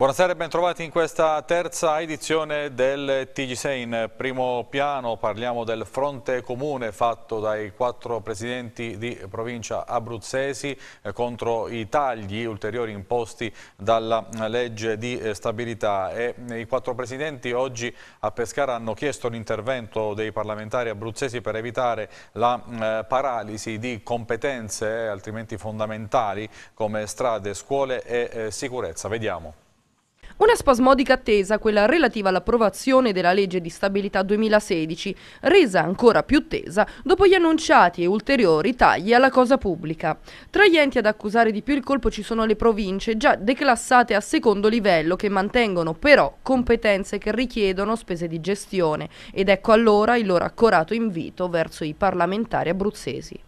Buonasera e bentrovati in questa terza edizione del TG6. In primo piano parliamo del fronte comune fatto dai quattro presidenti di provincia abruzzesi eh, contro i tagli ulteriori imposti dalla eh, legge di eh, stabilità. E I quattro presidenti oggi a Pescara hanno chiesto l'intervento dei parlamentari abruzzesi per evitare la mm, paralisi di competenze altrimenti fondamentali come strade, scuole e sicurezza. Vediamo. Una spasmodica attesa, quella relativa all'approvazione della legge di stabilità 2016, resa ancora più tesa dopo gli annunciati e ulteriori tagli alla cosa pubblica. Tra gli enti ad accusare di più il colpo ci sono le province, già declassate a secondo livello, che mantengono però competenze che richiedono spese di gestione. Ed ecco allora il loro accorato invito verso i parlamentari abruzzesi.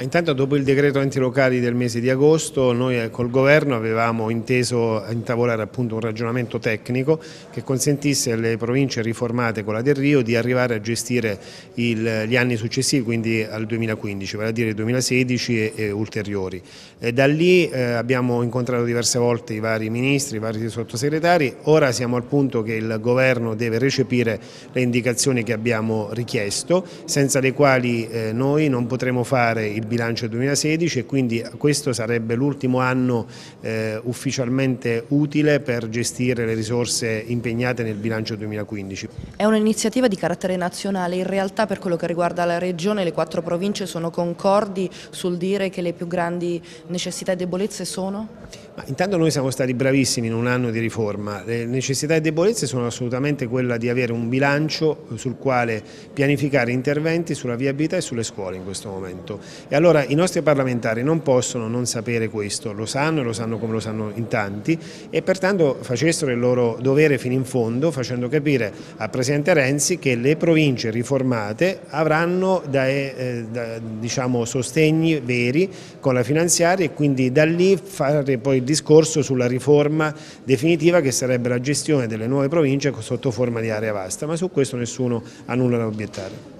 Intanto dopo il decreto enti locali del mese di agosto noi eh, col governo avevamo inteso intavolare appunto un ragionamento tecnico che consentisse alle province riformate con la del Rio di arrivare a gestire il, gli anni successivi quindi al 2015, vale a dire 2016 e, e ulteriori. E da lì eh, abbiamo incontrato diverse volte i vari ministri, i vari sottosegretari, ora siamo al punto che il governo deve recepire le indicazioni che abbiamo richiesto senza le quali eh, noi non potremo fare il il bilancio 2016 e quindi questo sarebbe l'ultimo anno eh, ufficialmente utile per gestire le risorse impegnate nel bilancio 2015. È un'iniziativa di carattere nazionale, in realtà per quello che riguarda la regione le quattro province sono concordi sul dire che le più grandi necessità e debolezze sono? Intanto noi siamo stati bravissimi in un anno di riforma, le necessità e debolezze sono assolutamente quella di avere un bilancio sul quale pianificare interventi sulla viabilità e sulle scuole in questo momento e allora i nostri parlamentari non possono non sapere questo, lo sanno e lo sanno come lo sanno in tanti e pertanto facessero il loro dovere fino in fondo facendo capire al Presidente Renzi che le province riformate avranno da, eh, da, diciamo, sostegni veri con la finanziaria e quindi da lì fare poi discorso sulla riforma definitiva che sarebbe la gestione delle nuove province sotto forma di area vasta, ma su questo nessuno ha nulla da obiettare.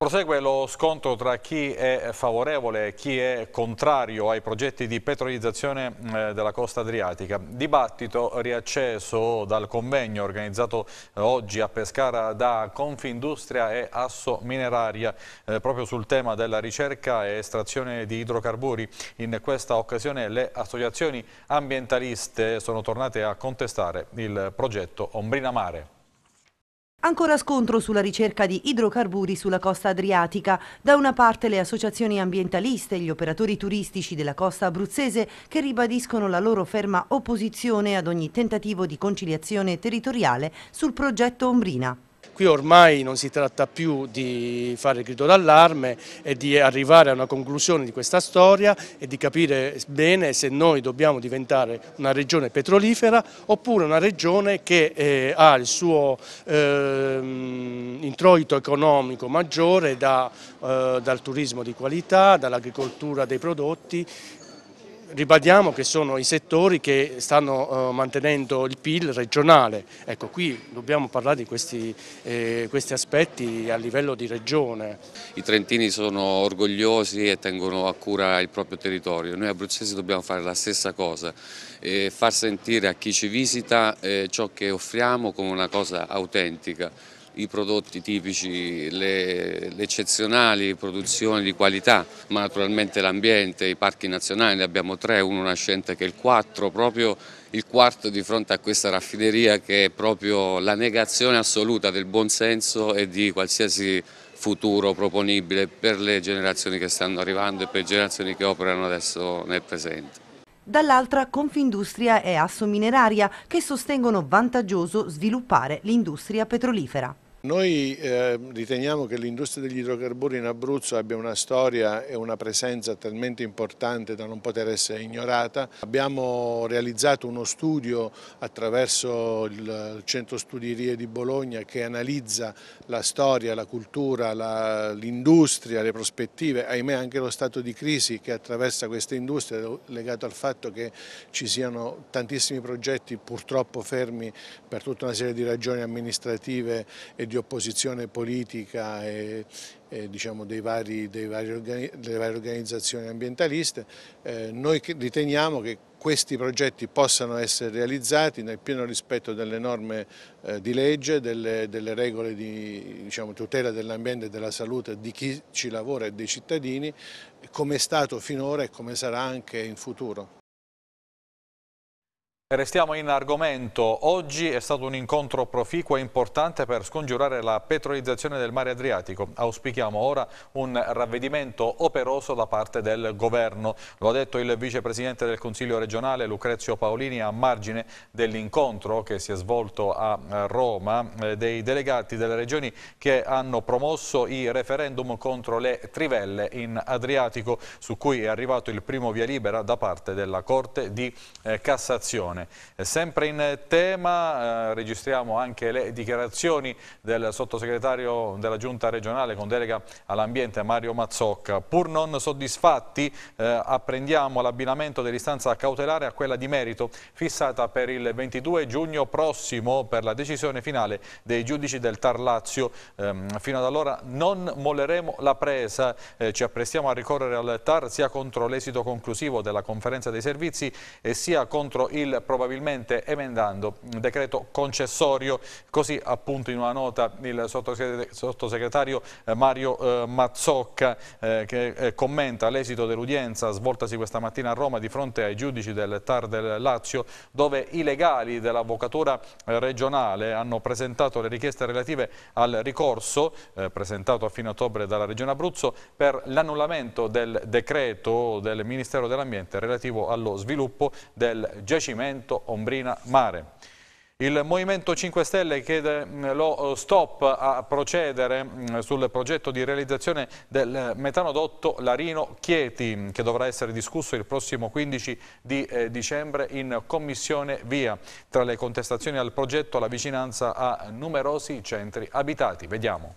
Prosegue lo scontro tra chi è favorevole e chi è contrario ai progetti di petrolizzazione eh, della costa adriatica. Dibattito riacceso dal convegno organizzato eh, oggi a Pescara da Confindustria e Asso Mineraria eh, proprio sul tema della ricerca e estrazione di idrocarburi. In questa occasione le associazioni ambientaliste sono tornate a contestare il progetto Ombrina Mare. Ancora scontro sulla ricerca di idrocarburi sulla costa adriatica. Da una parte le associazioni ambientaliste e gli operatori turistici della costa abruzzese che ribadiscono la loro ferma opposizione ad ogni tentativo di conciliazione territoriale sul progetto Ombrina. Qui ormai non si tratta più di fare il grido d'allarme e di arrivare a una conclusione di questa storia e di capire bene se noi dobbiamo diventare una regione petrolifera oppure una regione che eh, ha il suo eh, introito economico maggiore da, eh, dal turismo di qualità, dall'agricoltura dei prodotti ribadiamo che sono i settori che stanno eh, mantenendo il PIL regionale. Ecco, qui dobbiamo parlare di questi, eh, questi, aspetti a livello di regione. I trentini sono orgogliosi e tengono a cura il proprio territorio. Noi abruzzesi dobbiamo fare la stessa cosa, far sentire a chi ci visita eh, ciò che offriamo come una cosa autentica i prodotti tipici, le, le eccezionali produzioni di qualità, ma naturalmente l'ambiente, i parchi nazionali, ne abbiamo tre, uno nascente che è il quattro, proprio il quarto di fronte a questa raffineria che è proprio la negazione assoluta del buonsenso e di qualsiasi futuro proponibile per le generazioni che stanno arrivando e per le generazioni che operano adesso nel presente dall'altra Confindustria e Assomineraria che sostengono vantaggioso sviluppare l'industria petrolifera. Noi eh, riteniamo che l'industria degli idrocarburi in Abruzzo abbia una storia e una presenza talmente importante da non poter essere ignorata. Abbiamo realizzato uno studio attraverso il Centro Studierie di Bologna che analizza la storia, la cultura, l'industria, le prospettive, ahimè anche lo stato di crisi che attraversa questa industria legato al fatto che ci siano tantissimi progetti purtroppo fermi per tutta una serie di ragioni amministrative e di opposizione politica e, e diciamo dei vari, dei vari delle varie organizzazioni ambientaliste, eh, noi riteniamo che questi progetti possano essere realizzati nel pieno rispetto delle norme eh, di legge, delle, delle regole di diciamo, tutela dell'ambiente e della salute di chi ci lavora e dei cittadini, come è stato finora e come sarà anche in futuro. Restiamo in argomento. Oggi è stato un incontro proficuo e importante per scongiurare la petrolizzazione del mare Adriatico. Auspichiamo ora un ravvedimento operoso da parte del governo. Lo ha detto il vicepresidente del Consiglio regionale Lucrezio Paolini a margine dell'incontro che si è svolto a Roma eh, dei delegati delle regioni che hanno promosso i referendum contro le trivelle in Adriatico su cui è arrivato il primo via libera da parte della Corte di eh, Cassazione. Regione. Eh, sempre in tema eh, registriamo anche le dichiarazioni del sottosegretario della Giunta regionale con delega all'ambiente Mario Mazzocca. Pur non soddisfatti eh, apprendiamo l'abbinamento dell'istanza cautelare a quella di merito fissata per il 22 giugno prossimo per la decisione finale dei giudici del Tar Lazio. Ehm, fino ad allora non molleremo la presa, eh, ci apprestiamo a ricorrere al Tar sia contro l'esito conclusivo della conferenza dei servizi e sia contro il probabilmente emendando un decreto concessorio, così appunto in una nota il sottosegretario eh, Mario eh, Mazzocca eh, che commenta l'esito dell'udienza svoltasi questa mattina a Roma di fronte ai giudici del TAR del Lazio dove i legali dell'avvocatura regionale hanno presentato le richieste relative al ricorso presentato a fine ottobre dalla Regione Abruzzo per l'annullamento del decreto del Ministero dell'Ambiente relativo allo sviluppo del giacimento movimento Ombrina Mare. Il Movimento 5 Stelle chiede mm, lo eh, stop a procedere mm, sul progetto di realizzazione del metanodotto Larino-Chieti che dovrà essere discusso il prossimo 15 di eh, dicembre in commissione via. Tra le contestazioni al progetto la vicinanza a numerosi centri abitati. Vediamo.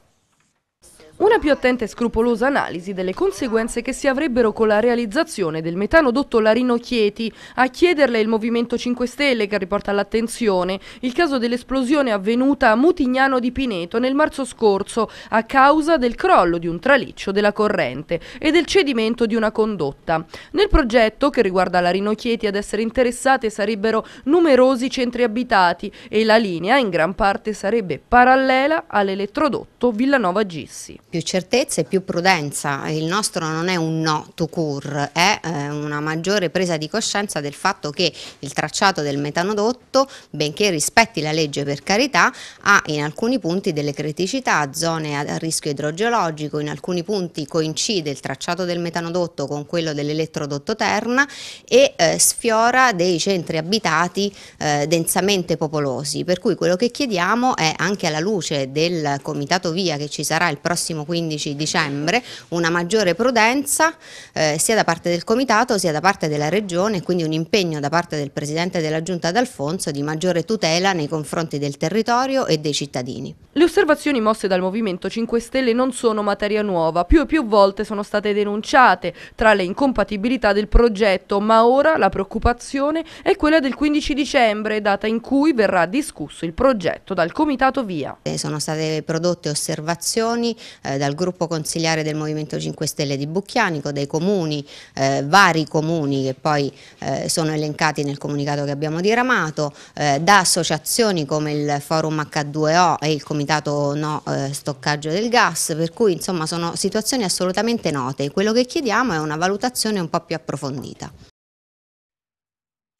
Una più attenta e scrupolosa analisi delle conseguenze che si avrebbero con la realizzazione del metanodotto Larino Chieti. A chiederle il Movimento 5 Stelle che riporta l'attenzione il caso dell'esplosione avvenuta a Mutignano di Pineto nel marzo scorso a causa del crollo di un traliccio della corrente e del cedimento di una condotta. Nel progetto che riguarda Larino Chieti ad essere interessate sarebbero numerosi centri abitati e la linea in gran parte sarebbe parallela all'elettrodotto Villanova Gissi più certezza e più prudenza. Il nostro non è un no to cure, è eh, una maggiore presa di coscienza del fatto che il tracciato del metanodotto, benché rispetti la legge per carità, ha in alcuni punti delle criticità, zone a rischio idrogeologico, in alcuni punti coincide il tracciato del metanodotto con quello dell'elettrodotto Terna e eh, sfiora dei centri abitati eh, densamente popolosi. Per cui quello che chiediamo è anche alla luce del comitato via che ci sarà il prossimo prossimo 15 dicembre una maggiore prudenza eh, sia da parte del Comitato sia da parte della Regione e quindi un impegno da parte del Presidente della Giunta D'Alfonso di maggiore tutela nei confronti del territorio e dei cittadini. Le osservazioni mosse dal Movimento 5 Stelle non sono materia nuova, più e più volte sono state denunciate tra le incompatibilità del progetto, ma ora la preoccupazione è quella del 15 dicembre, data in cui verrà discusso il progetto dal Comitato Via. Eh, sono state prodotte osservazioni eh, eh, dal gruppo consigliare del Movimento 5 Stelle di Bucchianico, dai comuni, eh, vari comuni che poi eh, sono elencati nel comunicato che abbiamo diramato, eh, da associazioni come il Forum H2O e il Comitato No eh, Stoccaggio del Gas, per cui insomma sono situazioni assolutamente note. Quello che chiediamo è una valutazione un po' più approfondita.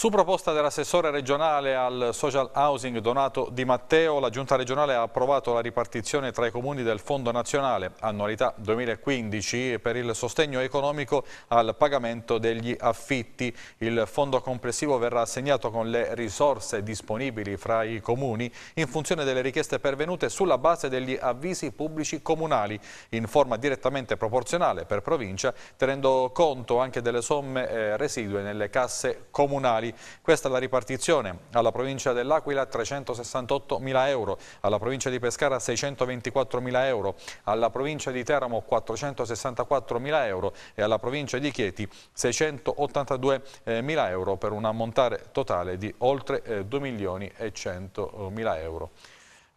Su proposta dell'assessore regionale al social housing Donato Di Matteo, la giunta regionale ha approvato la ripartizione tra i comuni del Fondo nazionale annualità 2015 per il sostegno economico al pagamento degli affitti. Il fondo complessivo verrà assegnato con le risorse disponibili fra i comuni in funzione delle richieste pervenute sulla base degli avvisi pubblici comunali in forma direttamente proporzionale per provincia, tenendo conto anche delle somme eh, residue nelle casse comunali. Questa è la ripartizione. Alla provincia dell'Aquila 368.000 euro, alla provincia di Pescara 624.000 euro, alla provincia di Teramo 464.000 euro e alla provincia di Chieti 682.000 euro per un ammontare totale di oltre 2 eh, milioni e 100.000 euro.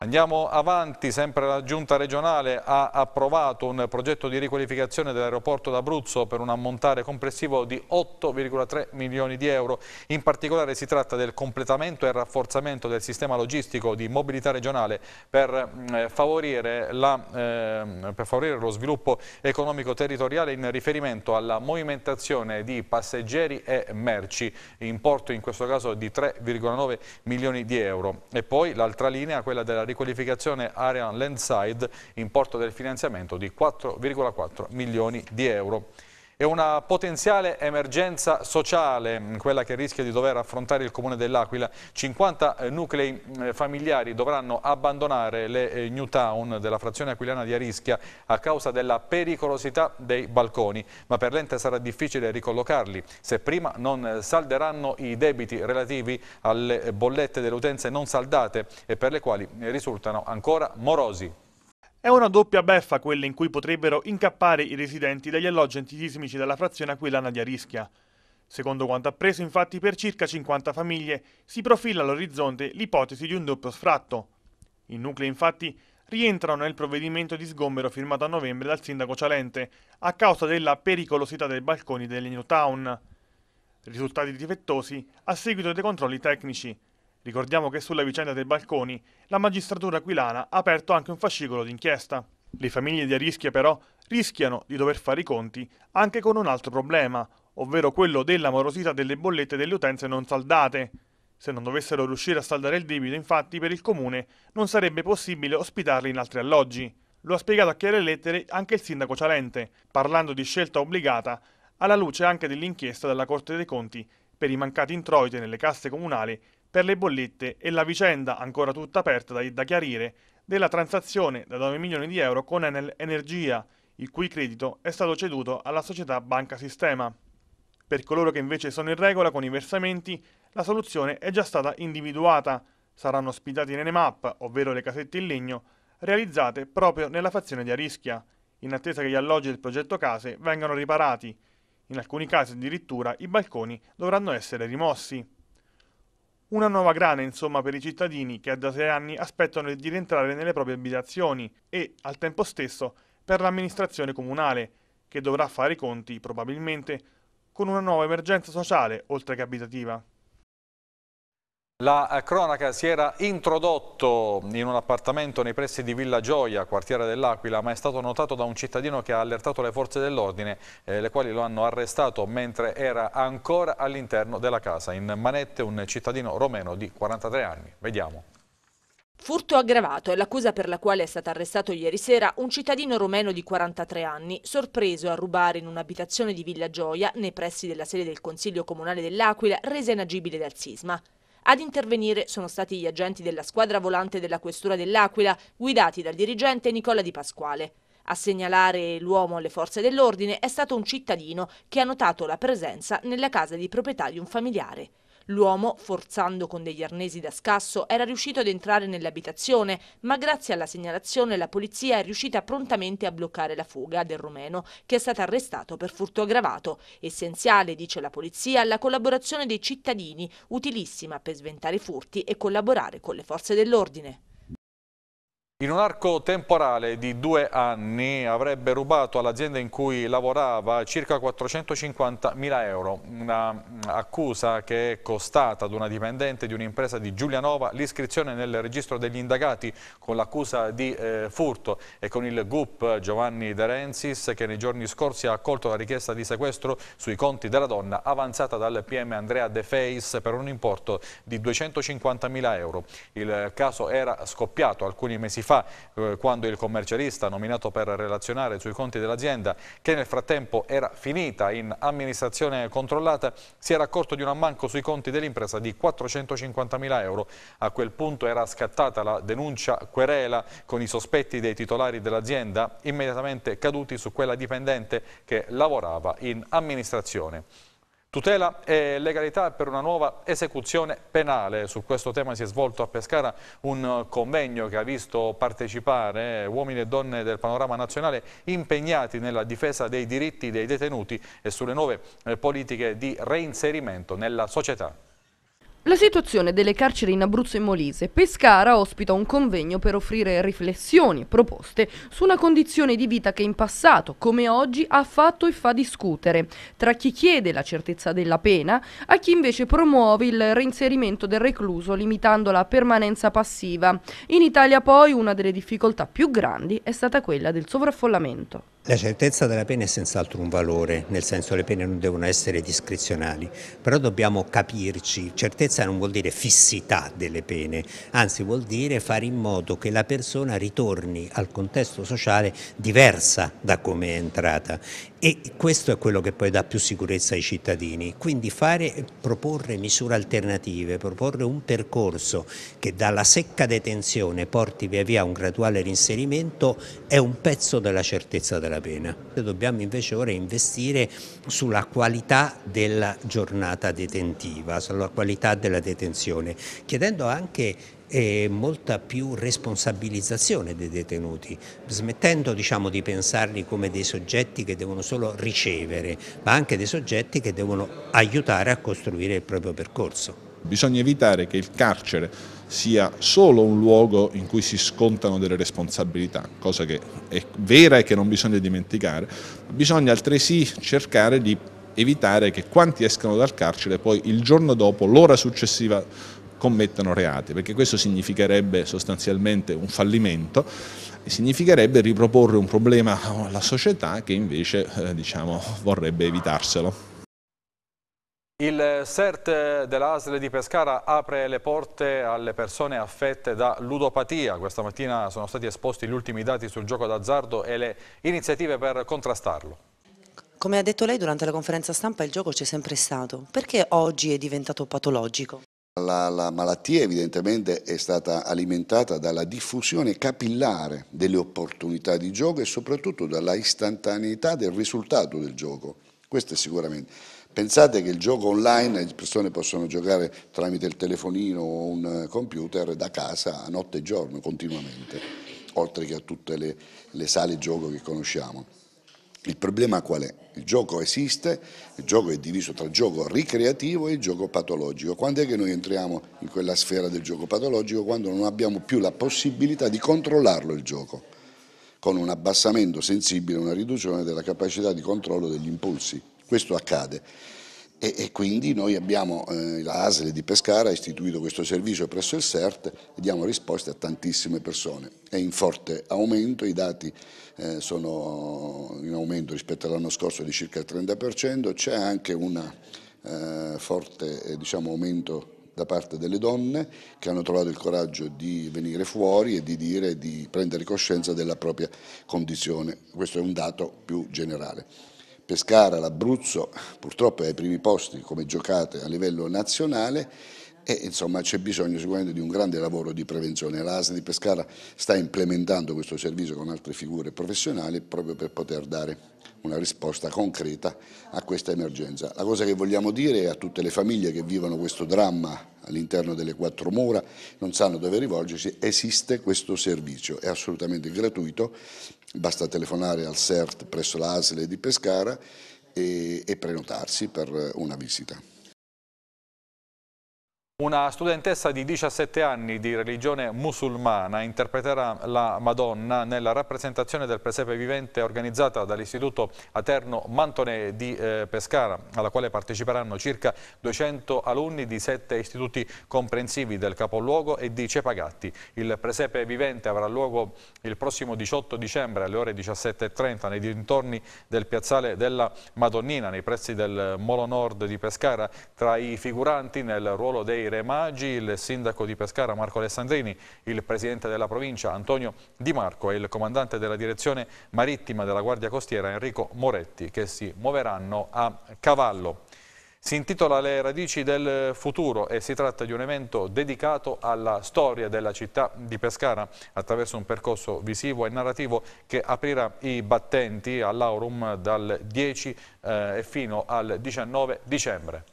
Andiamo avanti, sempre la giunta regionale ha approvato un progetto di riqualificazione dell'aeroporto d'Abruzzo per un ammontare complessivo di 8,3 milioni di euro. In particolare si tratta del completamento e rafforzamento del sistema logistico di mobilità regionale per mm, eh, favorire, la, ehm, per favorire lo sviluppo economico territoriale in riferimento alla movimentazione di passeggeri e merci, importo in questo caso di 3,9 milioni di euro. E poi l'altra linea, quella della riqualificazione riqualificazione Arian Landside in del finanziamento di 4,4 milioni di euro. È una potenziale emergenza sociale, mm, quella che rischia di dover affrontare il Comune dell'Aquila. 50 eh, nuclei mm, familiari dovranno abbandonare le eh, New Town della frazione aquilana di Arischia a causa della pericolosità dei balconi, ma per l'ente sarà difficile ricollocarli se prima non eh, salderanno i debiti relativi alle bollette delle utenze non saldate e per le quali risultano ancora morosi. È una doppia beffa quella in cui potrebbero incappare i residenti degli alloggi antisismici della frazione aquilana di Arischia. Secondo quanto appreso, infatti, per circa 50 famiglie si profila all'orizzonte l'ipotesi di un doppio sfratto. I nuclei, infatti, rientrano nel provvedimento di sgombero firmato a novembre dal sindaco Cialente a causa della pericolosità dei balconi del New Town. Risultati difettosi a seguito dei controlli tecnici, Ricordiamo che sulla vicenda dei balconi la magistratura aquilana ha aperto anche un fascicolo d'inchiesta. Le famiglie di Arischia però rischiano di dover fare i conti anche con un altro problema, ovvero quello della morosità delle bollette delle utenze non saldate. Se non dovessero riuscire a saldare il debito, infatti, per il comune non sarebbe possibile ospitarli in altri alloggi. Lo ha spiegato a chiare lettere anche il sindaco Cialente, parlando di scelta obbligata alla luce anche dell'inchiesta della Corte dei Conti per i mancati introiti nelle casse comunali per le bollette e la vicenda, ancora tutta aperta da, da chiarire, della transazione da 9 milioni di euro con Enel Energia, il cui credito è stato ceduto alla società Banca Sistema. Per coloro che invece sono in regola con i versamenti, la soluzione è già stata individuata. Saranno ospitati nelle map, ovvero le casette in legno, realizzate proprio nella fazione di Arischia, in attesa che gli alloggi del progetto case vengano riparati. In alcuni casi addirittura i balconi dovranno essere rimossi. Una nuova grana, insomma, per i cittadini che da sei anni aspettano di rientrare nelle proprie abitazioni e, al tempo stesso, per l'amministrazione comunale, che dovrà fare i conti, probabilmente, con una nuova emergenza sociale, oltre che abitativa. La eh, cronaca si era introdotto in un appartamento nei pressi di Villa Gioia, quartiere dell'Aquila, ma è stato notato da un cittadino che ha allertato le forze dell'ordine, eh, le quali lo hanno arrestato mentre era ancora all'interno della casa. In manette un cittadino romeno di 43 anni. Vediamo. Furto aggravato è l'accusa per la quale è stato arrestato ieri sera un cittadino romeno di 43 anni, sorpreso a rubare in un'abitazione di Villa Gioia, nei pressi della sede del Consiglio Comunale dell'Aquila, resa inagibile dal sisma. Ad intervenire sono stati gli agenti della squadra volante della Questura dell'Aquila, guidati dal dirigente Nicola Di Pasquale. A segnalare l'uomo alle forze dell'ordine è stato un cittadino che ha notato la presenza nella casa di proprietà di un familiare. L'uomo, forzando con degli arnesi da scasso, era riuscito ad entrare nell'abitazione, ma grazie alla segnalazione la polizia è riuscita prontamente a bloccare la fuga del rumeno, che è stato arrestato per furto aggravato. Essenziale, dice la polizia, la collaborazione dei cittadini, utilissima per sventare i furti e collaborare con le forze dell'ordine. In un arco temporale di due anni avrebbe rubato all'azienda in cui lavorava circa 450 mila euro, una mm, accusa che è costata ad una dipendente di un'impresa di Giulianova l'iscrizione nel registro degli indagati con l'accusa di eh, furto e con il GUP Giovanni De Renzis che nei giorni scorsi ha accolto la richiesta di sequestro sui conti della donna avanzata dal PM Andrea De Feis per un importo di 250 mila euro. Il caso era scoppiato alcuni mesi fa fa, eh, quando il commercialista nominato per relazionare sui conti dell'azienda, che nel frattempo era finita in amministrazione controllata, si era accorto di un ammanco sui conti dell'impresa di 450.000 euro. A quel punto era scattata la denuncia querela con i sospetti dei titolari dell'azienda, immediatamente caduti su quella dipendente che lavorava in amministrazione. Tutela e legalità per una nuova esecuzione penale. Su questo tema si è svolto a Pescara un eh, convegno che ha visto partecipare eh, uomini e donne del panorama nazionale impegnati nella difesa dei diritti dei detenuti e sulle nuove eh, politiche di reinserimento nella società. La situazione delle carceri in Abruzzo e Molise. Pescara ospita un convegno per offrire riflessioni e proposte su una condizione di vita che in passato, come oggi, ha fatto e fa discutere, tra chi chiede la certezza della pena a chi invece promuove il reinserimento del recluso limitando la permanenza passiva. In Italia poi una delle difficoltà più grandi è stata quella del sovraffollamento. La certezza della pena è senz'altro un valore, nel senso le pene non devono essere discrezionali, però dobbiamo capirci, certezza non vuol dire fissità delle pene, anzi vuol dire fare in modo che la persona ritorni al contesto sociale diversa da come è entrata e questo è quello che poi dà più sicurezza ai cittadini, quindi fare, proporre misure alternative, proporre un percorso che dalla secca detenzione porti via via un graduale rinserimento è un pezzo della certezza della la pena. Dobbiamo invece ora investire sulla qualità della giornata detentiva, sulla qualità della detenzione, chiedendo anche e eh, molta più responsabilizzazione dei detenuti, smettendo diciamo, di pensarli come dei soggetti che devono solo ricevere, ma anche dei soggetti che devono aiutare a costruire il proprio percorso. Bisogna evitare che il carcere sia solo un luogo in cui si scontano delle responsabilità, cosa che è vera e che non bisogna dimenticare, bisogna altresì cercare di evitare che quanti escano dal carcere poi il giorno dopo, l'ora successiva, commettano reati, perché questo significherebbe sostanzialmente un fallimento e significherebbe riproporre un problema alla società che invece eh, diciamo, vorrebbe evitarselo. Il CERT dell'ASL di Pescara apre le porte alle persone affette da ludopatia. Questa mattina sono stati esposti gli ultimi dati sul gioco d'azzardo e le iniziative per contrastarlo. Come ha detto lei durante la conferenza stampa il gioco c'è sempre stato. Perché oggi è diventato patologico? La, la, malattia evidentemente è stata alimentata dalla diffusione capillare delle opportunità di gioco e soprattutto dalla istantaneità del risultato del gioco. Questo è sicuramente. Pensate che il gioco online, le persone possono giocare tramite il telefonino o un eh, computer da casa notte e giorno, continuamente, oltre che a tutte le, le sale gioco che conosciamo. Il problema qual è? Il gioco esiste, il gioco è diviso tra gioco ricreativo e gioco patologico. Quando è che noi entriamo in quella sfera del gioco patologico? Quando non abbiamo più la possibilità di controllarlo il gioco, con un abbassamento sensibile, una riduzione della capacità di controllo degli impulsi. Questo accade. E, e quindi noi abbiamo, eh, la ASL di Pescara ha istituito questo servizio presso il CERT e diamo risposte a tantissime persone. È in forte aumento, i dati eh, sono in aumento rispetto all'anno scorso di circa il 30%, c'è anche un eh, forte eh, diciamo, aumento da parte delle donne che hanno trovato il coraggio di venire fuori e di dire di prendere coscienza della propria condizione. Questo è un dato più generale. Pescara, l'Abruzzo purtroppo è ai primi posti come giocate a livello nazionale e insomma c'è bisogno sicuramente di un grande lavoro di prevenzione. L'ASN di Pescara sta implementando questo servizio con altre figure professionali proprio per poter dare una risposta concreta a questa emergenza. La cosa che vogliamo dire a tutte le famiglie che vivono questo dramma all'interno delle quattro mura, non sanno dove rivolgersi, esiste questo servizio, è assolutamente gratuito, Basta telefonare al CERT presso l'ASL di Pescara e, e prenotarsi per una visita. Una studentessa di 17 anni di religione musulmana interpreterà la Madonna nella rappresentazione del presepe vivente organizzata dall'Istituto Aterno Mantone di eh, Pescara, alla quale parteciperanno circa 200 alunni di sette istituti comprensivi del capoluogo e di Cepagatti. Il presepe vivente avrà luogo il prossimo 18 dicembre alle ore 17.30 nei dintorni del piazzale della Madonnina, nei pressi del Molo Nord di Pescara, tra i figuranti nel ruolo dei Ieri Re Maggi, il sindaco di Pescara Marco Alessandrini, il presidente della provincia Antonio Di Marco e il comandante della direzione marittima della Guardia Costiera Enrico Moretti che si muoveranno a cavallo. Si intitola Le radici del futuro e si tratta di un evento dedicato alla storia della città di Pescara attraverso un percorso visivo e narrativo che aprirà i battenti all'Aurum dal 10 eh, fino al 19 dicembre.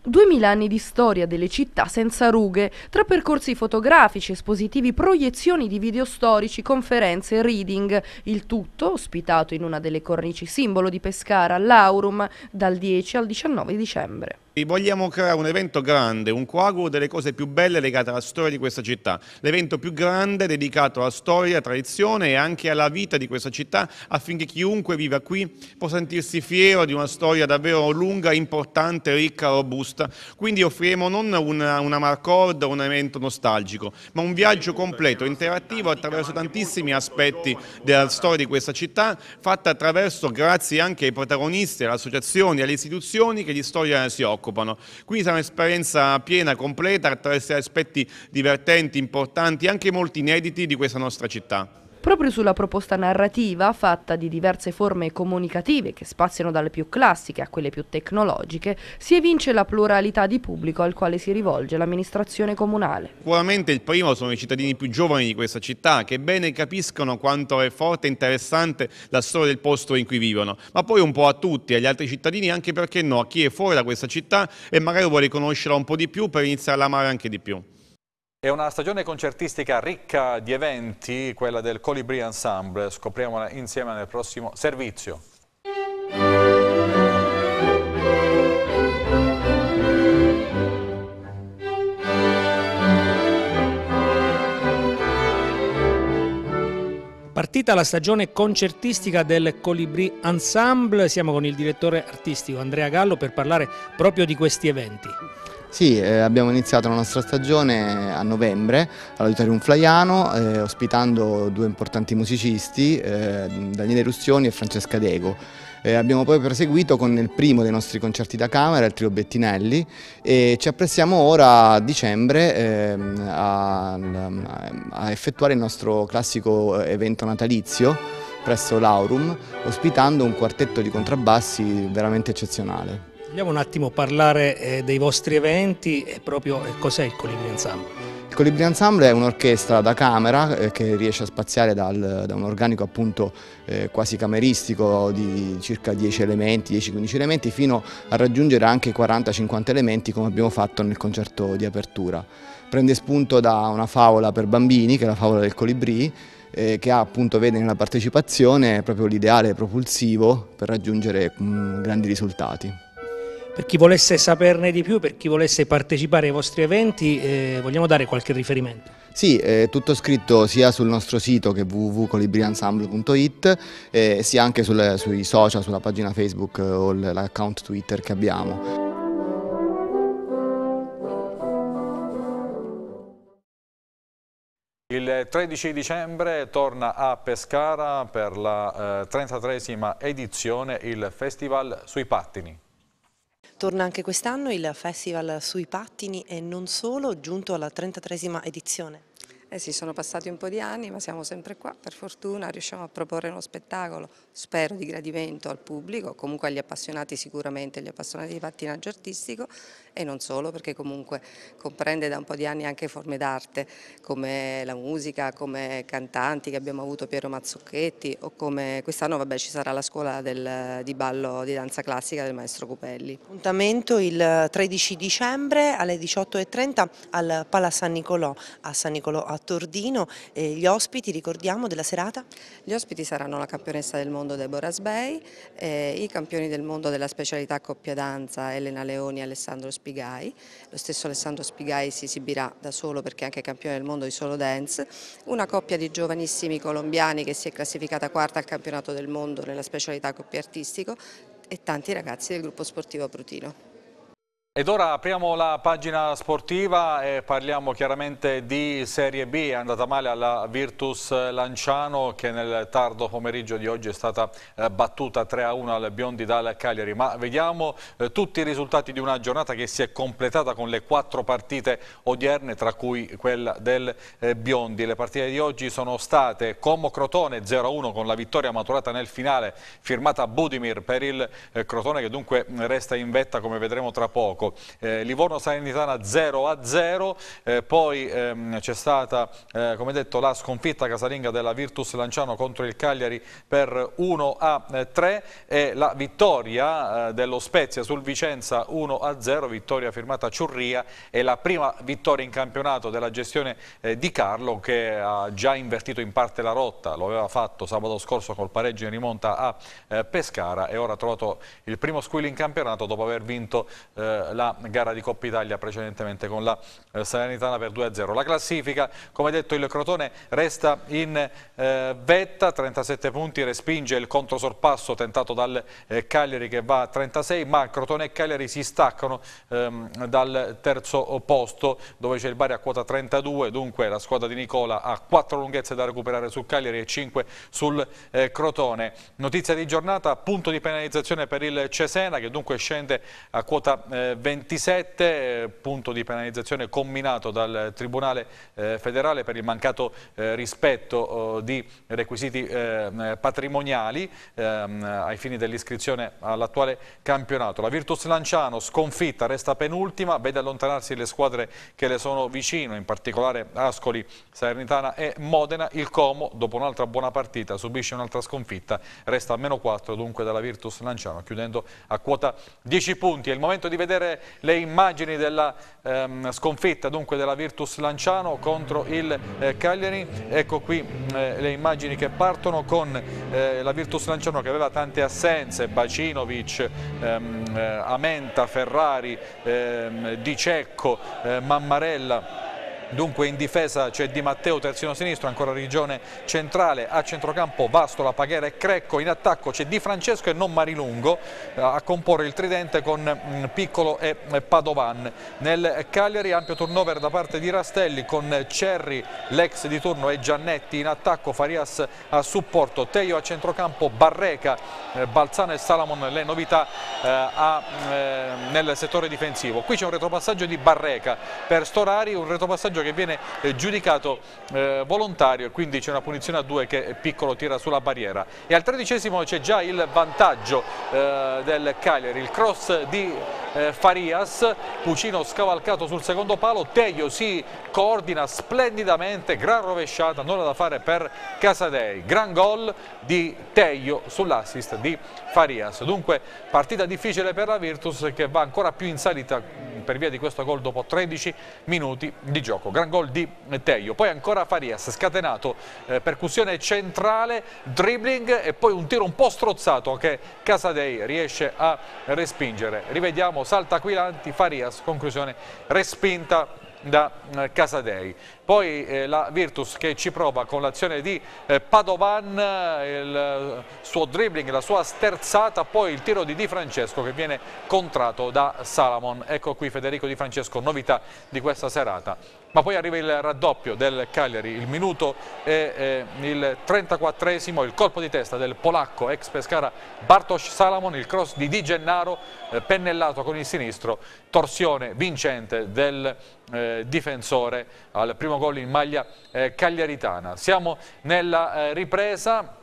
Duemila anni di storia delle città senza rughe, tra percorsi fotografici, espositivi, proiezioni di video storici, conferenze, reading, il tutto ospitato in una delle cornici simbolo di Pescara, l'Aurum, dal 10 al 19 dicembre vogliamo creare un evento grande, un coagulo delle cose più belle legate alla storia di questa città. L'evento più grande dedicato alla storia, alla tradizione e anche alla vita di questa città affinché chiunque viva qui possa sentirsi fiero di una storia davvero lunga, importante, ricca, robusta. Quindi offriremo non una, una marcord o un evento nostalgico, ma un viaggio completo, interattivo attraverso tantissimi aspetti della storia di questa città, fatta attraverso, grazie anche ai protagonisti, alle associazioni, alle istituzioni che di storia si occupano occupano. Quindi sarà un'esperienza piena, completa, attraverso aspetti divertenti, importanti, anche molti inediti di questa nostra città. Proprio sulla proposta narrativa, fatta di diverse forme comunicative che spaziano dalle più classiche a quelle più tecnologiche, si evince la pluralità di pubblico al quale si rivolge l'amministrazione comunale. Sicuramente il primo sono i cittadini più giovani di questa città che bene capiscono quanto è forte e interessante la storia del posto in cui vivono, ma poi un po' a tutti, agli altri cittadini, anche perché no, a chi è fuori da questa città e magari vuole conoscerla un po' di più per iniziare a amare anche di più. È una stagione concertistica ricca di eventi, quella del Colibri Ensemble. Scopriamola insieme nel prossimo servizio. Partita la stagione concertistica del Colibri Ensemble, siamo con il direttore artistico Andrea Gallo per parlare proprio di questi eventi. Sì, eh, abbiamo iniziato la nostra stagione a novembre all'Auditorium Flaiano eh, ospitando due importanti musicisti, eh, Daniele Russioni e Francesca Dego. Eh, abbiamo poi proseguito con il primo dei nostri concerti da camera, il trio Bettinelli, e ci apprestiamo ora a dicembre ehm, a, a effettuare il nostro classico eh, evento natalizio presso l'Aurum, ospitando un quartetto di contrabbassi veramente eccezionale. Vogliamo un attimo parlare eh, dei vostri eventi e proprio eh, cos'è il Colibri Ensemble? Il Colibri Ensemble è un'orchestra da camera eh, che riesce a spaziare dal, da un organico appunto eh, quasi cameristico di circa 10 elementi, 10-15 elementi, fino a raggiungere anche 40-50 elementi come abbiamo fatto nel concerto di apertura. Prende spunto da una favola per bambini, che è la favola del Colibri, eh, che ha, appunto vede nella partecipazione proprio l'ideale propulsivo per raggiungere mh, mm, grandi risultati. Per chi volesse saperne di più, per chi volesse partecipare ai vostri eventi, eh, vogliamo dare qualche riferimento? Sì, è tutto scritto sia sul nostro sito che www.colibriensemble.it eh, sia anche sul, sui social, sulla pagina Facebook o l'account Twitter che abbiamo. Il 13 dicembre torna a Pescara per la eh, 33esima edizione il Festival sui pattini. Torna anche quest'anno il Festival sui pattini e non solo, giunto alla 33esima edizione. Eh sì, sono passati un po' di anni ma siamo sempre qua, per fortuna riusciamo a proporre uno spettacolo, spero di gradimento al pubblico, comunque agli appassionati sicuramente, agli appassionati di pattinaggio artistico e non solo perché comunque comprende da un po' di anni anche forme d'arte come la musica, come cantanti che abbiamo avuto Piero Mazzucchetti o come quest'anno ci sarà la scuola del, di ballo di danza classica del maestro Cupelli. Appuntamento il 13 dicembre alle 18.30 al Pala San Nicolò a San Nicolò a Tordino e gli ospiti ricordiamo della serata? Gli ospiti saranno la campionessa del mondo Deborah Sbei, eh, i campioni del mondo della specialità coppia danza Elena Leoni e Alessandro Spini Spigai, lo stesso Alessandro Spigai si esibirà da solo perché è anche campione del mondo di solo dance, una coppia di giovanissimi colombiani che si è classificata quarta al campionato del mondo nella specialità coppia artistico e tanti ragazzi del gruppo sportivo Abrutino. Ed ora apriamo la pagina sportiva e parliamo chiaramente di Serie B, è andata male alla Virtus Lanciano che nel tardo pomeriggio di oggi è stata eh, battuta 3-1 al Biondi dal Cagliari, ma vediamo eh, tutti i risultati di una giornata che si è completata con le quattro partite odierne tra cui quella del eh, Biondi. Le partite di oggi sono state Como Crotone 0-1 con la vittoria maturata nel finale firmata Budimir per il Crotone che dunque mm, resta in vetta come vedremo tra poco eh, Livorno-Salernitana 0-0, eh, poi ehm, c'è stata eh, come detto la sconfitta casalinga della Virtus Lanciano contro il Cagliari per 1-3 eh, e la vittoria eh, dello Spezia sul Vicenza 1-0, vittoria firmata Ciurria e la prima vittoria in campionato della gestione di Carlo che ha già invertito in parte la rotta, lo aveva fatto sabato scorso col pareggio in rimonta a Pescara e ora ha trovato il primo squillo in campionato dopo aver vinto eh, la gara di Coppa Italia precedentemente con la eh, Salernitana per 2-0. La classifica, come detto il Crotone, resta in eh, vetta, 37 punti, respinge il controsorpasso tentato dal eh, Cagliari che va a 36, ma Crotone e Cagliari si staccano ehm, dal terzo posto dove c'è il Bari a quota 32, dunque la squadra di Nicola ha 4 lunghezze da recuperare sul Cagliari e 5 sul eh, Crotone. Notizia di giornata, punto di penalizzazione per il Cesena che dunque scende a quota eh, 27, eh, punto di penalizzazione combinato dal Tribunale eh, federale per il mancato eh, rispetto oh, di requisiti patrimoniali ehm, ai fini dell'iscrizione all'attuale campionato. La Virtus Lanciano sconfitta, resta penultima, vede allontanarsi le squadre che le sono vicino, in particolare Ascoli, Salernitana e Modena. Il Como, dopo un'altra buona partita, subisce un'altra sconfitta, resta a meno 4 dunque dalla Virtus Lanciano, chiudendo a quota 10 punti. È il momento di vedere le immagini della ehm, sconfitta dunque della Virtus Lanciano contro il eh, Cagliari. Ecco qui mm, eh, le immagini che partono con eh, la Virtus Lanciano che aveva tante assenze, Bacinovic, ehm, eh, Amenta, Ferrari, ehm, Di Cecco, eh, Mammarella. Dunque in difesa c'è Di Matteo, terzino sinistro, ancora regione centrale, a centrocampo Vastola, Paghera e Crecco, in attacco c'è Di Francesco e non Marilungo eh, a comporre il tridente con mm, Piccolo e eh, Padovan. Nel Cagliari ampio turnover da parte di Rastelli con Cerri, l'ex di turno e Giannetti in attacco, Farias a supporto, Teio a centrocampo, Barreca, eh, Balzano e Salamon le novità a, mm, nel settore difensivo. Qui c'è un retropassaggio di Barreca per Storari, un retropassaggio passaggio che viene eh, giudicato eh, volontario e quindi c'è una punizione a due che Piccolo tira sulla barriera. E al tredicesimo c'è già il vantaggio eh, del Cagliari, il cross di Farias, Pucino scavalcato sul secondo palo, Teglio si coordina splendidamente, gran rovesciata, nulla da fare per Casadei, gran gol di Teglio sull'assist di Farias. Dunque partita difficile per la Virtus che va ancora più in salita per via di questo gol dopo 13 minuti di gioco. Gran gol di Teio. Poi ancora Farias, scatenato, eh, percussione centrale, dribbling e poi un tiro un po' strozzato che Casadei riesce a respingere. Rivediamo, salta Aquilanti, Farias, conclusione respinta da eh, Casadei. Poi eh, la Virtus che ci prova con l'azione di eh, Padovan, eh, il suo dribbling, la sua sterzata, poi il tiro di Di Francesco che viene contratto da Salamon. Ecco qui Federico Di Francesco, novità di questa serata ma poi arriva il raddoppio del Cagliari, il minuto e eh, il 34esimo, il colpo di testa del polacco ex Pescara Bartosz Salamon, il cross di Di Gennaro eh, pennellato con il sinistro, torsione vincente del eh, difensore al primo gol in maglia eh, cagliaritana. Siamo nella eh, ripresa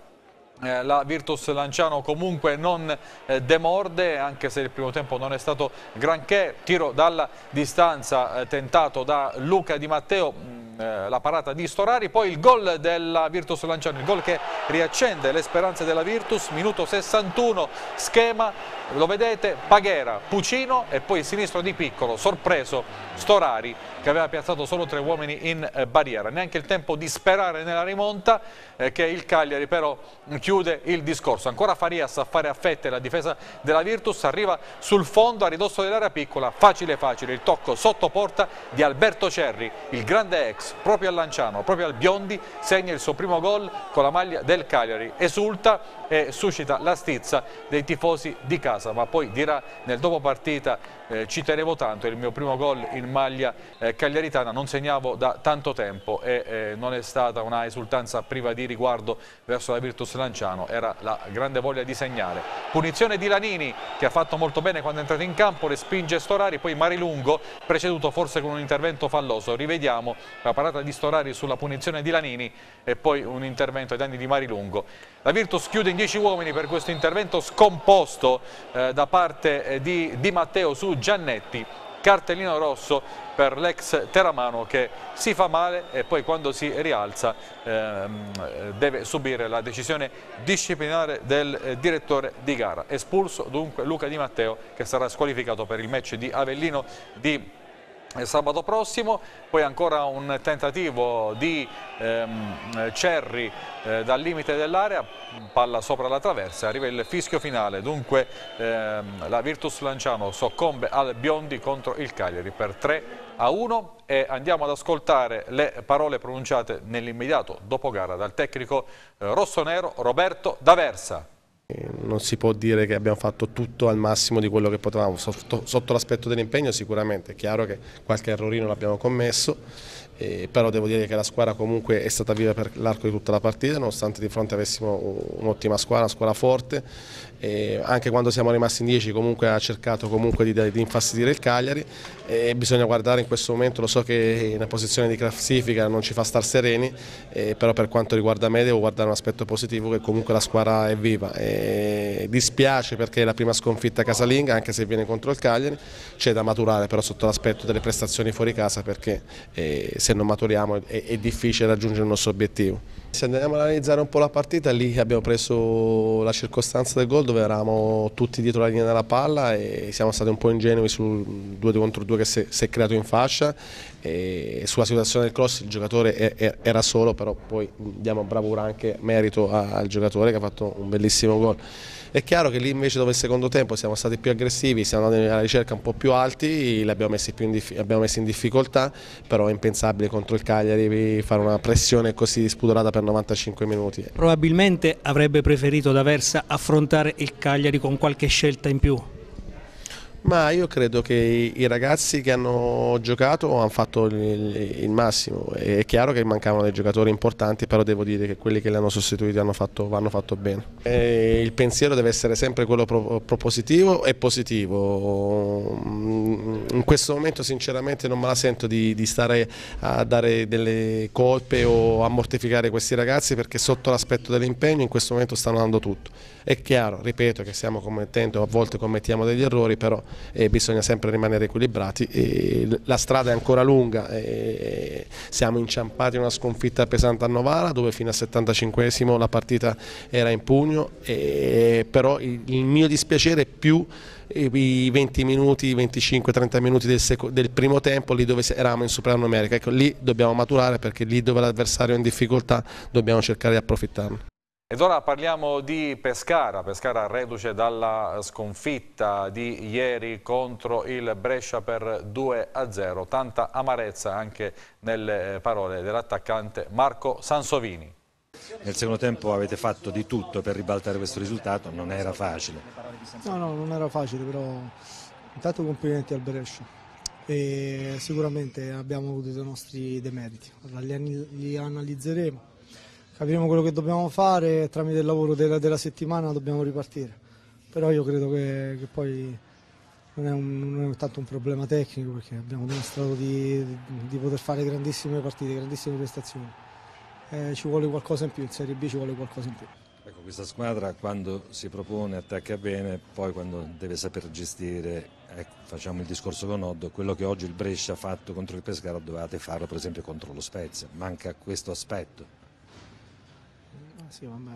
eh, la Virtus Lanciano comunque non eh, demorde anche se il primo tempo non è stato granché tiro dalla distanza eh, tentato da Luca Di Matteo mm, eh, la parata di Storari, poi il gol della Virtus Lanciano, il gol che riaccende le speranze della Virtus, minuto 61, schema, lo vedete, Paghera, Pucino e poi sinistro di Piccolo, sorpreso Storari che aveva piazzato solo tre uomini in eh, barriera, neanche il tempo di sperare nella rimonta eh, che il Cagliari però chiude il discorso, ancora Farias a fare affette la difesa della Virtus, arriva sul fondo a ridosso dell'area piccola, facile facile, il tocco sotto porta di Alberto Cerri, il grande ex proprio a Lanciano, proprio al Biondi, segna il suo primo gol con la maglia del Cagliari, esulta e suscita la stizza dei tifosi di casa, ma poi dirà nel dopopartita eh, ci tenevo tanto, il mio primo gol in maglia eh, cagliaritana, non segnavo da tanto tempo e eh, non è stata una esultanza priva di riguardo verso la Virtus Lanciano, era la grande voglia di segnare. Punizione di Lanini che ha fatto molto bene quando è entrato in campo, respinge Storari, poi Marilungo preceduto forse con un intervento falloso, rivediamo la parata di Storari sulla punizione di Lanini e poi un intervento ai danni di Marilungo. La Virtus chiude in 10 uomini per questo intervento scomposto eh, da parte eh, di Di Matteo su Giannetti cartellino rosso per l'ex Teramano che si fa male e poi quando si rialza ehm, eh, deve subire la decisione disciplinare del eh, direttore di gara. Espulso dunque Luca Di Matteo che sarà squalificato per il match di Avellino di sabato prossimo, poi ancora un tentativo di ehm, Cerri eh, dal limite dell'area, palla sopra la traversa, arriva il fischio finale, dunque ehm, la Virtus Lanciano soccombe al Biondi contro il Cagliari per 3 a 1 e andiamo ad ascoltare le parole pronunciate nell'immediato dopo gara dal tecnico eh, rossonero Roberto D'Aversa. Eh, non si può dire che abbiamo fatto tutto al massimo di quello che potevamo, sotto, sotto l'aspetto dell'impegno sicuramente, è chiaro che qualche errorino l'abbiamo commesso, eh, però devo dire che la squadra comunque è stata viva per l'arco di tutta la partita, nonostante di fronte avessimo un'ottima squadra, una squadra forte, eh, anche quando siamo rimasti in 10 comunque ha cercato comunque di, di infastidire il Cagliari e bisogna guardare in questo momento, lo so che una posizione di classifica non ci fa star sereni, eh, però per quanto riguarda me devo guardare un aspetto positivo che comunque la squadra è viva. dispiace perché è la prima sconfitta casalinga, anche se viene contro il Cagliari, c'è da maturare però sotto l'aspetto delle prestazioni fuori casa perché eh, se non maturiamo è, è difficile raggiungere il nostro obiettivo. Se andiamo ad analizzare un po' la partita, lì abbiamo preso la circostanza del gol dove eravamo tutti dietro la linea della palla e siamo stati un po' ingenui sul 2 contro 2 che si è creato in fascia e sulla situazione del cross il giocatore era solo, però poi diamo bravura anche merito al giocatore che ha fatto un bellissimo gol. È chiaro che lì invece dove il secondo tempo siamo stati più aggressivi, siamo andati alla ricerca un po' più alti, li abbiamo messi, in, abbiamo messi in difficoltà, però è impensabile contro il Cagliari fare una pressione così spudorata per 95 minuti. Probabilmente avrebbe preferito da Versa affrontare il Cagliari con qualche scelta in più. Ma io credo che i ragazzi che hanno giocato hanno fatto il, il massimo, è chiaro che mancavano dei giocatori importanti, però devo dire che quelli che li hanno sostituiti hanno fatto, hanno fatto bene. E il pensiero deve essere sempre quello pro, propositivo e positivo. Mm, in questo momento sinceramente non me la sento di, di stare a dare delle colpe o a mortificare questi ragazzi perché sotto l'aspetto dell'impegno in questo momento stanno dando tutto. È chiaro, ripeto, che stiamo commettendo, a volte commettiamo degli errori, però eh, bisogna sempre rimanere equilibrati. E la strada è ancora lunga, e eh, siamo inciampati in una sconfitta pesante a Novara dove fino al 75 la partita era in pugno, e, eh, però il, mio dispiacere è più eh, i 20 minuti, 25-30 minuti del, del, primo tempo lì dove eravamo in supranumerica, ecco, lì dobbiamo maturare perché lì dove l'avversario è in difficoltà dobbiamo cercare di approfittarne. Ed ora parliamo di Pescara, Pescara reduce dalla sconfitta di ieri contro il Brescia per 2-0, tanta amarezza anche nelle parole dell'attaccante Marco Sansovini. Nel secondo tempo avete fatto di tutto per ribaltare questo risultato, non era facile. No, no, non era facile, però intanto complimenti al Brescia. E sicuramente abbiamo avuto i nostri demeriti, li analizzeremo capiremo quello che dobbiamo fare e tramite il lavoro della, della settimana dobbiamo ripartire. Però io credo che, che poi non è, un, non è, tanto un problema tecnico perché abbiamo dimostrato di, di, poter fare grandissime partite, grandissime prestazioni. Eh, ci vuole qualcosa in più, in Serie B ci vuole qualcosa in più. Ecco, questa squadra quando si propone attacca bene, poi quando deve saper gestire, ecco, facciamo il discorso con Oddo, quello che oggi il Brescia ha fatto contro il Pescara dovevate farlo per esempio contro lo Spezia, manca questo aspetto. Sì, vabbè,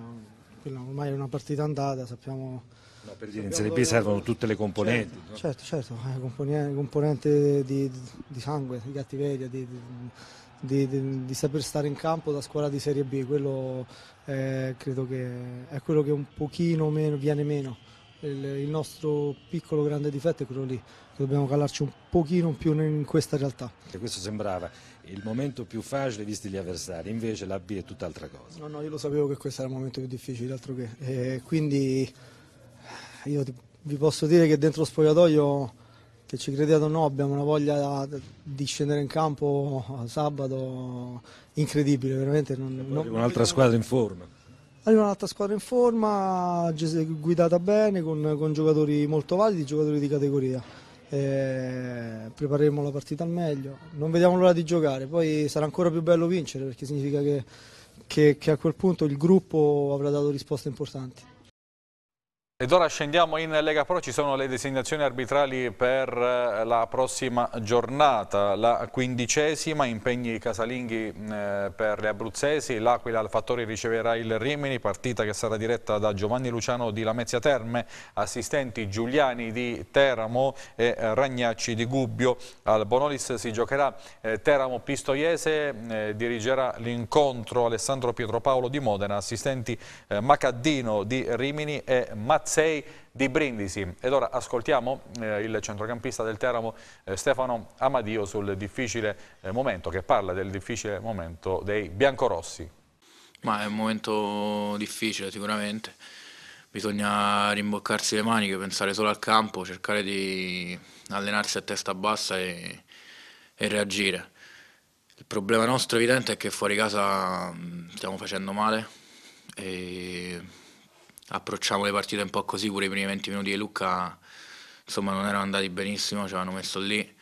quella ormai è una partita andata, sappiamo... No, per dire, in Serie B servono tutte le componenti. Certo, no? certo, certo eh, componente di, di, sangue, di cattiveria, di, di, di, saper stare in campo da squadra di Serie B, quello è, eh, credo che è quello che un pochino meno, viene meno il, nostro piccolo grande difetto è quello lì, dobbiamo calarci un pochino più in questa realtà. E questo sembrava il momento più facile visti gli avversari, invece la B è tutt'altra cosa. No, no, io lo sapevo che questo era il momento più difficile, altro che. E quindi io ti, vi posso dire che dentro lo spogliatoio, che ci crediate o no, abbiamo una voglia di scendere in campo sabato incredibile, veramente. Non, non... Un'altra squadra in forma. Arriva un'altra squadra in forma, guidata bene, con, con giocatori molto validi, giocatori di categoria. Eh, prepareremo la partita al meglio, non vediamo l'ora di giocare, poi sarà ancora più bello vincere perché significa che, che, che a quel punto il gruppo avrà dato risposte importanti. Ed ora scendiamo in Lega Pro, ci sono le designazioni arbitrali per eh, la prossima giornata, la quindicesima, impegni casalinghi eh, per le abruzzesi, l'Aquila al Alfattori riceverà il Rimini, partita che sarà diretta da Giovanni Luciano di Lamezia Terme, assistenti Giuliani di Teramo e eh, Ragnacci di Gubbio. Al Bonolis si giocherà Teramo Pistoiese, dirigerà l'incontro Alessandro Pietropaolo di Modena, assistenti Macaddino di Rimini e Mazzini 6 di Brindisi. Ed ora ascoltiamo eh, il centrocampista del Teramo eh, Stefano Amadio sul difficile eh, momento, che parla del difficile momento dei biancorossi. Ma è un momento difficile sicuramente, bisogna rimboccarsi le maniche, pensare solo al campo, cercare di allenarsi a testa bassa e, e reagire. Il problema nostro evidente è che fuori casa mm, stiamo facendo male e approcciamo le partite un po' così, pure i primi 20 minuti di Lucca insomma non erano andati benissimo, ci avevano messo lì,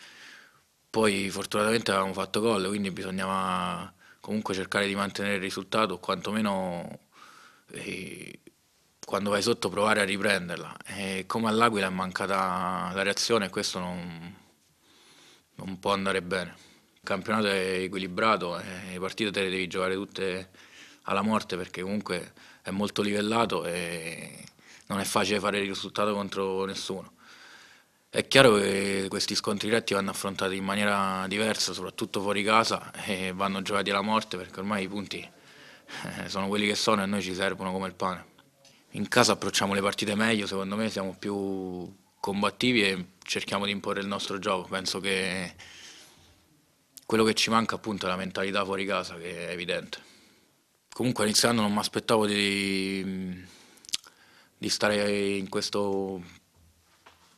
poi fortunatamente avevamo fatto gol, quindi bisognava comunque cercare di mantenere il risultato o quantomeno eh, quando vai sotto provare a riprenderla. E come all'Aquila è mancata la reazione e questo non, non può andare bene. Il campionato è equilibrato, le partite te le devi giocare tutte alla morte perché comunque è molto livellato e non è facile fare il risultato contro nessuno. È chiaro che questi scontri diretti vanno affrontati in maniera diversa, soprattutto fuori casa, e vanno giocati alla morte perché ormai i punti eh, sono quelli che sono e a noi ci servono come il pane. In casa approcciamo le partite meglio, secondo me siamo più combattivi e cerchiamo di imporre il nostro gioco. Penso che quello che ci manca appunto è la mentalità fuori casa, che è evidente. Comunque iniziando non mi aspettavo di, mm, di, stare in questo,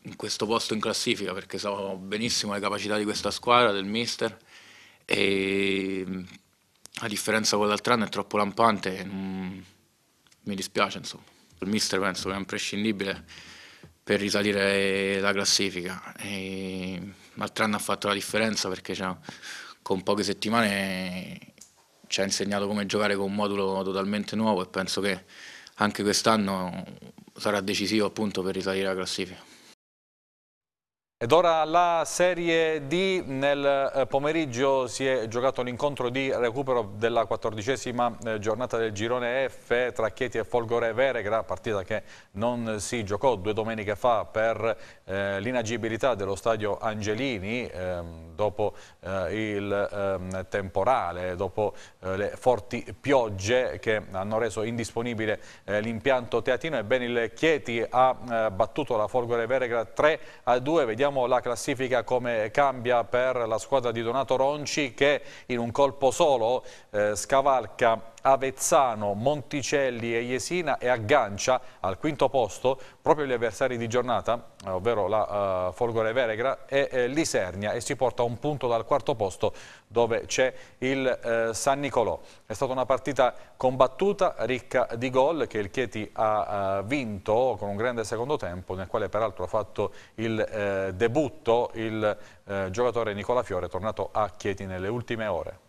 in questo posto in classifica perché so benissimo le capacità di questa squadra, del mister e mm, a differenza con l'altro anno è troppo lampante, non, mi dispiace insomma. Il mister penso che è imprescindibile per risalire la classifica. L'altro anno ha fatto la differenza perché cioè, con poche settimane ci ha insegnato come giocare con un modulo totalmente nuovo e penso che anche quest'anno sarà decisivo appunto per risalire la classifica. Ed ora la Serie D, nel eh, pomeriggio si è giocato l'incontro di recupero della quattordicesima eh, giornata del girone F tra Chieti e Folgore Veregra, partita che non si giocò due domeniche fa per eh, l'inagibilità dello stadio Angelini eh, dopo eh, il ehm, temporale, dopo eh, le forti piogge che hanno reso indisponibile l'impianto teatino. Ebbene il Chieti ha battuto la Folgore Veregra 3 a 2, vediamo Vediamo la classifica come cambia per la squadra di Donato Ronci che in un colpo solo eh, scavalca Avezzano, Monticelli e Iesina e aggancia al quinto posto proprio gli avversari di giornata, eh, ovvero la uh, Folgore Veregra e eh, Lisernia e si porta un punto dal quarto posto dove c'è il eh, San Nicolò. È stata una partita combattuta, ricca di gol che il Chieti ha uh, vinto con un grande secondo tempo nel quale peraltro ha fatto il eh, debutto il giocatore Nicola Fiore tornato a Chieti nelle ultime ore.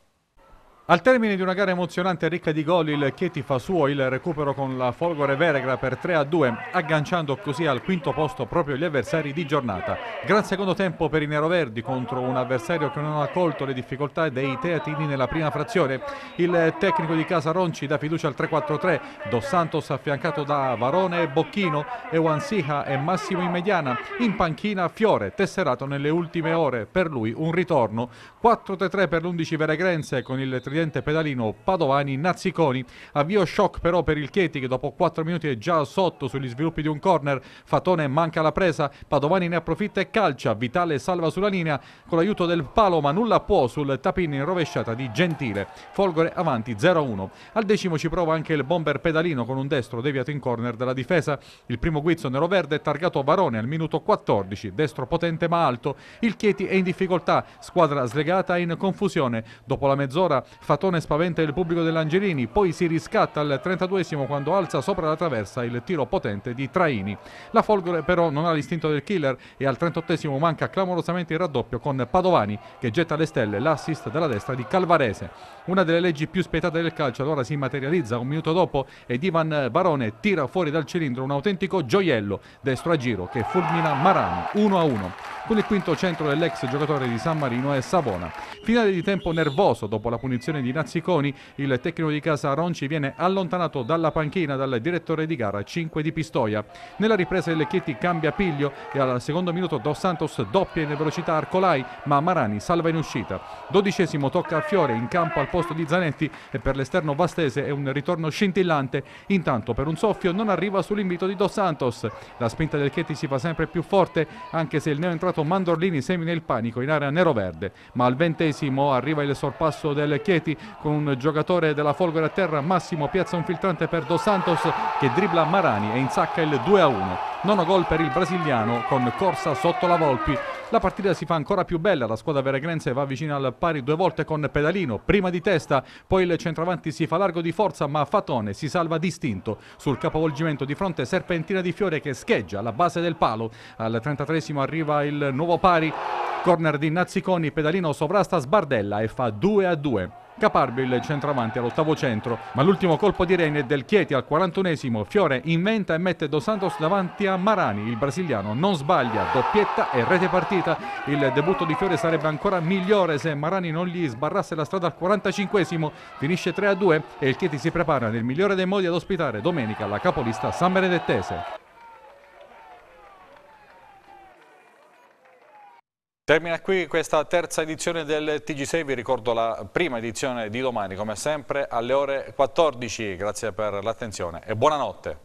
Al termine di una gara emozionante e ricca di gol, il Chieti fa suo il recupero con la Folgore Veregra per 3-2, agganciando così al quinto posto proprio gli avversari di giornata. Gran secondo tempo per i neroverdi contro un avversario che non ha colto le difficoltà dei teatini nella prima frazione. Il tecnico di casa Ronci dà fiducia al 3-4-3, Dos Santos affiancato da Varone e Bocchino, Ewansiha e Massimo in mediana, in panchina Fiore, tesserato nelle ultime ore, per lui un ritorno. 4-3 per l'11 Veregrense con il 30 tridente pedalino Padovani-Nazziconi. Avvio shock però per il Chieti che dopo 4 minuti è già sotto sugli sviluppi di un corner. Fatone manca la presa, Padovani ne approfitta e calcia. Vitale salva sulla linea con l'aiuto del palo ma nulla può sul tapin in rovesciata di Gentile. Folgore avanti 0-1. Al decimo ci prova anche il bomber pedalino con un destro deviato in corner della difesa. Il primo guizzo nero-verde è targato a Varone al minuto 14, destro potente ma alto. Il Chieti è in difficoltà, squadra slegata e in confusione. Dopo la mezz'ora Fatone spaventa il pubblico dell'Angelini, poi si riscatta al 32 quando alza sopra la traversa il tiro potente di Traini. La Folgore però non ha l'istinto del killer e al 38 manca clamorosamente il raddoppio con Padovani che getta alle stelle l'assist dalla destra di Calvarese. Una delle leggi più spietate del calcio allora si materializza un minuto dopo ed Ivan Barone tira fuori dal cilindro un autentico gioiello destro a giro che fulmina Marano 1-1 con il quinto centro dell'ex giocatore di San Marino è Savona. Finale di tempo nervoso dopo la punizione punizione di Nazziconi. Il tecnico di casa Ronci viene allontanato dalla panchina dal direttore di gara 5 di Pistoia. Nella ripresa il Chieti cambia piglio e al secondo minuto Dos Santos doppia in velocità Arcolai ma Marani salva in uscita. Dodicesimo tocca a Fiore in campo al posto di Zanetti e per l'esterno Vastese è un ritorno scintillante. Intanto per un soffio non arriva sull'invito di Dos Santos. La spinta del Chieti si fa sempre più forte anche se il neoentrato Mandorlini semina il panico in area nero-verde. Ma al ventesimo arriva il sorpasso del Chieti reti con un giocatore della Folgore a terra, Massimo piazza un filtrante per Dos Santos che dribbla Marani e insacca il 2-1. a Nono gol per il brasiliano con corsa sotto la Volpi. La partita si fa ancora più bella, la squadra veregrense va vicino al pari due volte con Pedalino, prima di testa, poi il centravanti si fa largo di forza ma Fatone si salva distinto. Sul capovolgimento di fronte Serpentina di Fiore che scheggia alla base del palo. Al 33 arriva il nuovo pari, corner di Nazziconi, Pedalino sovrasta Sbardella e fa 2 a 2. Caparbio il centravanti all'ottavo centro, ma l'ultimo colpo di rene del Chieti al 41esimo, Fiore inventa e mette Dos Santos davanti a Marani, il brasiliano non sbaglia, doppietta e rete partita, il debutto di Fiore sarebbe ancora migliore se Marani non gli sbarrasse la strada al 45esimo, finisce 3-2 e il Chieti si prepara nel migliore dei modi ad ospitare domenica la capolista San Benedettese. Termina qui questa terza edizione del TG6, vi ricordo la prima edizione di domani come sempre alle ore 14, grazie per l'attenzione e buonanotte.